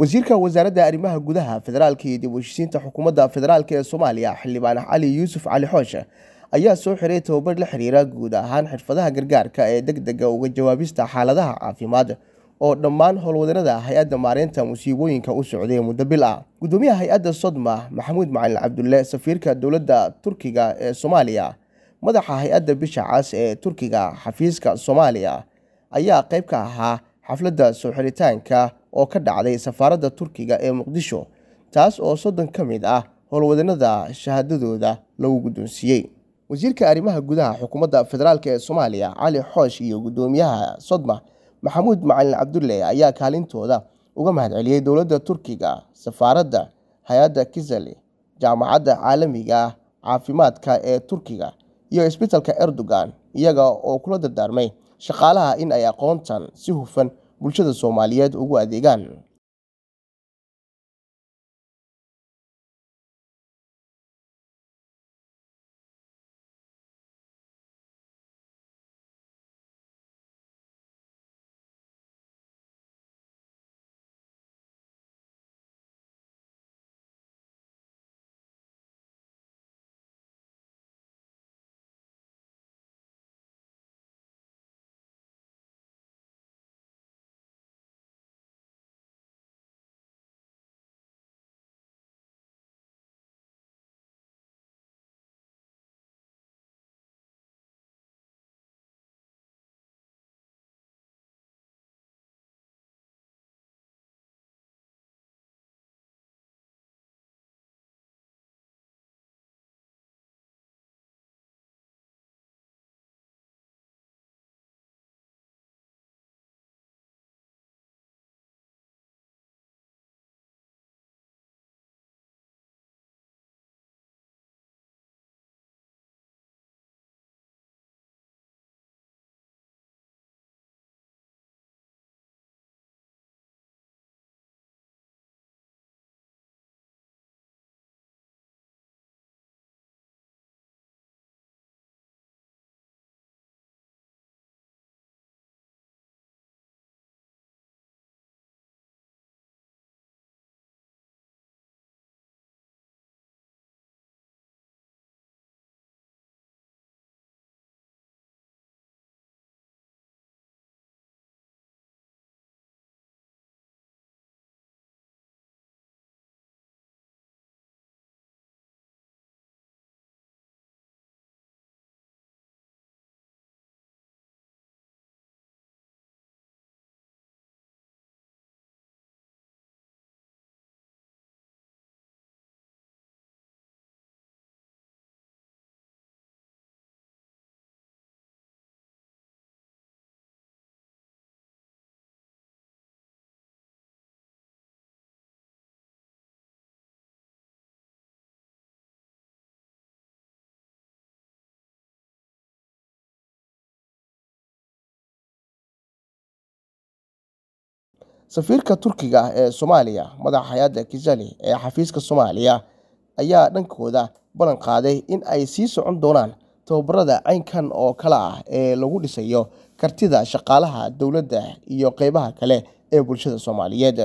wasiirka wasaaradda arrimaha gudaha federaalka iyo dib heshiisiinta xukuumadda federaalk ee soomaaliya xildhibaan cali yuusuf cali xooshe ayaa soo xiray tababar la xiriira guud ahaan xirfadaha gargaarka ee deg dega uga jawaabista xaaladaha caafimaad oo dhammaan howlwadanada hay-adda maareynta musiibooyinka u socday muddo bil ah gudoomiyaha hay-adda sodma maxamuud macalin cabdulle safiirka dowladda turkiga ee soomaaliya madaxa hay-adda bisha cas ee turkiga xafiiska soomaaliya ayaa qayb ka ahaa xafladda soo xiritaanka oo ka dhacday safaaradda turkiga ee muqdisho taas oo soddon ka mid ah howlwadanada shahaadadooda lagu guddoonsiiyey wasiirka arrimaha gudaha xukuumadda federaalk ee soomaaliya cali xoosh iyo guddoomiyaha sodma maxamuud macalin cabdulle ayaa kaalintooda uga mahadceliyey dowladda turkiga safaaradda hay-adda kisali jaamacadda caalamiga ah, caafimaadka ee turkiga iyo isbitalka erdogan iyaga oo kula dardaarmay shaqaalaha in ay aqoontan si hufan bulshada soomaaliyeed ugu adeegaan safiirka turkiga ee soomaaliya madaxa xayaada kisali ee xafiiska soomaaliya ayaa dhankooda ballan qaaday in ay sii socon doonaan tababarada caynkan oo kale ah ee lagu dhisayo kartida shaqaalaha dowladda iyo qeybaha kale ee bulshada soomaaliyeed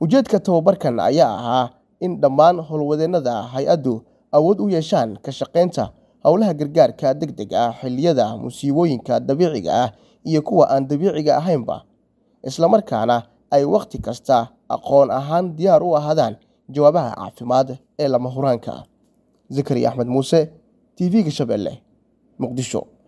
ujeedka tababarkan ayaa ahaa in dhammaan howlwadeennada hay-addu awood u yeeshaan ka shaqaynta howlaha gargaarka deg deg ah xilliyada musiibooyinka dabiiciga ah iyo kuwa aan dabiiciga ahaynba islamarkaana ay wakhti kasta aqoon ahaan diyaar u ahaadaan jawaabaha caafimaad ee lama huraanka ah. zakariya axmed muuse t v-ga shabeelle muqdisho